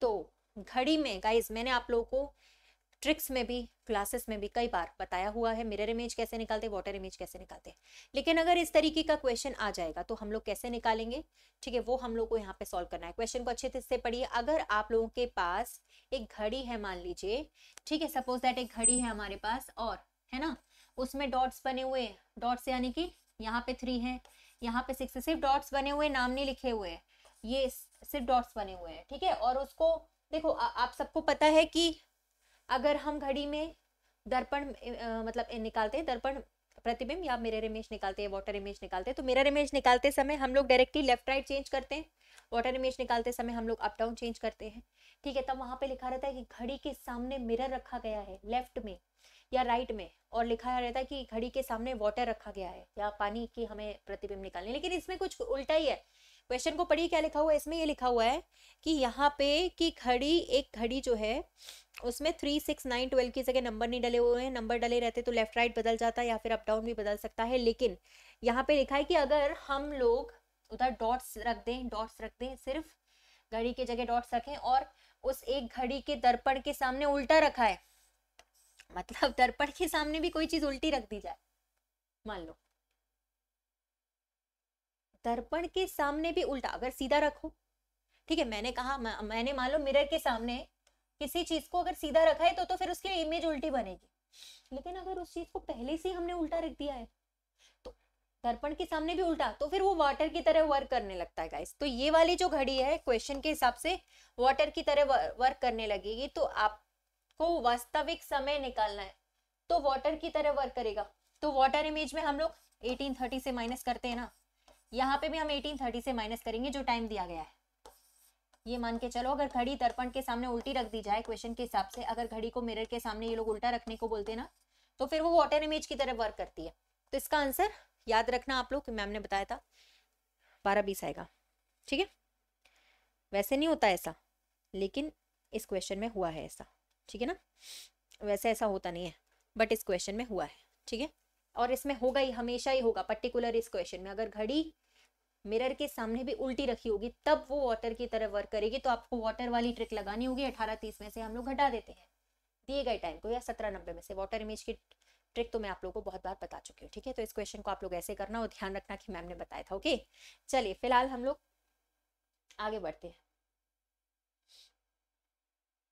तो घड़ी में गाइज मैंने आप लोगों को ट्रिक्स में भी क्लासेस में भी कई बार बताया हुआ है मिरर इमेज कैसे निकालते हैं वाटर इमेज कैसे निकालते हैं लेकिन अगर इस तरीके का क्वेश्चन आ जाएगा तो हम लोग कैसे निकालेंगे ठीक है वो हम लोग को यहाँ पे सॉल्व करना है क्वेश्चन को अच्छे से पढ़िए अगर आप लोगों के पास एक घड़ी है मान लीजिए ठीक है सपोज दैट एक घड़ी है हमारे पास और है ना उसमें डॉट्स बने हुए डॉट्स यानी कि यहाँ पे थ्री है यहाँ पे सिक्स सिर्फ डॉट्स बने हुए नाम नहीं लिखे हुए हैं ये सिर्फ डॉट्स बने हुए हैं ठीक है और उसको देखो आ, आप सबको पता है कि अगर हम घड़ी में दर्पण मतलब निकालते हैं दर्पण प्रतिबिंब या मिरर इमेज निकालते हैं वाटर इमेज निकालते हैं तो मिरर इमेज निकालते समय हम लोग डायरेक्टली लेफ्ट राइट चेंज करते हैं वाटर इमेज निकालते समय हम लोग अप डाउन चेंज करते हैं ठीक है तब वहाँ पे लिखा रहता है कि घड़ी के सामने मिरर रखा गया है लेफ्ट में या राइट में और लिखा रहता है कि घड़ी के सामने वाटर रखा गया है या पानी की हमें प्रतिबिंब निकालने लेकिन इसमें कुछ उल्टा ही है क्वेश्चन को पढ़िए क्या लिखा हुआ है इसमें ये लिखा हुआ है कि यहाँ पे कि घड़ी एक घड़ी जो है उसमें थ्री सिक्स नाइन ट्वेल्व की जगह नंबर नहीं डले हुए हैं नंबर डले रहते तो लेफ्ट राइट बदल जाता है या फिर अप डाउन भी बदल सकता है लेकिन यहाँ पे लिखा है कि अगर हम लोग उधर डॉट्स रख दें डॉट्स रख दें सिर्फ घड़ी की जगह डॉट्स रखें और उस एक घड़ी के दर्पण के सामने उल्टा रखा है मतलब दर्पण के सामने भी कोई चीज उल्टी रख दी जाए मान लो दर्पण के सामने भी उल्टा अगर सीधा रखो ठीक है मैंने कहा मैंने मान लो मिरर के सामने किसी चीज को अगर सीधा रखा है तो तो फिर उसकी इमेज उल्टी बनेगी लेकिन अगर उस चीज को पहले से हमने उल्टा रख दिया है तो दर्पण के सामने भी उल्टा तो फिर वो वाटर की तरह वर्क करने लगता है गाइस तो ये वाली जो घड़ी है क्वेश्चन के हिसाब से वाटर की तरह वर्क करने लगेगी तो आपको वास्तविक समय निकालना है तो वाटर की तरह वर्क करेगा तो वाटर इमेज में हम लोग 1830 से माइनस करते हैं ना यहाँ पे भी हम 1830 से माइनस करेंगे जो टाइम दिया गया है ये मान के चलो अगर घड़ी दर्पण के सामने उल्टी रख दी जाए क्वेश्चन के हिसाब से अगर घड़ी को मिरर के सामने ये लोग उल्टा रखने को बोलते ना तो फिर वो वाटर इमेज की तरह वर्क करती है तो इसका आंसर याद रखना आप लोग मैम ने बताया था बारह बीस आएगा ठीक है वैसे नहीं होता ऐसा लेकिन इस क्वेश्चन में हुआ है ऐसा ठीक है ना वैसे ऐसा होता नहीं है बट इस क्वेश्चन में हुआ है ठीक है और इसमें होगा ही हमेशा ही होगा पर्टिकुलर इस क्वेश्चन में अगर घड़ी मिरर के सामने भी उल्टी रखी होगी तब वो वाटर की तरह वर्क करेगी तो आपको वाटर वाली ट्रिक लगानी होगी अठारह तीस में से हम लोग घटा देते हैं दिए गए टाइम को या सत्रह नब्बे में से वाटर इमेज की ट्रिक तो मैं आप लोगों को बहुत बार बता चुकी हूँ ठीक है तो इस क्वेश्चन को आप लोग ऐसे करना और ध्यान रखना कि मैम ने बताया था ओके चलिए फिलहाल हम लोग आगे बढ़ते हैं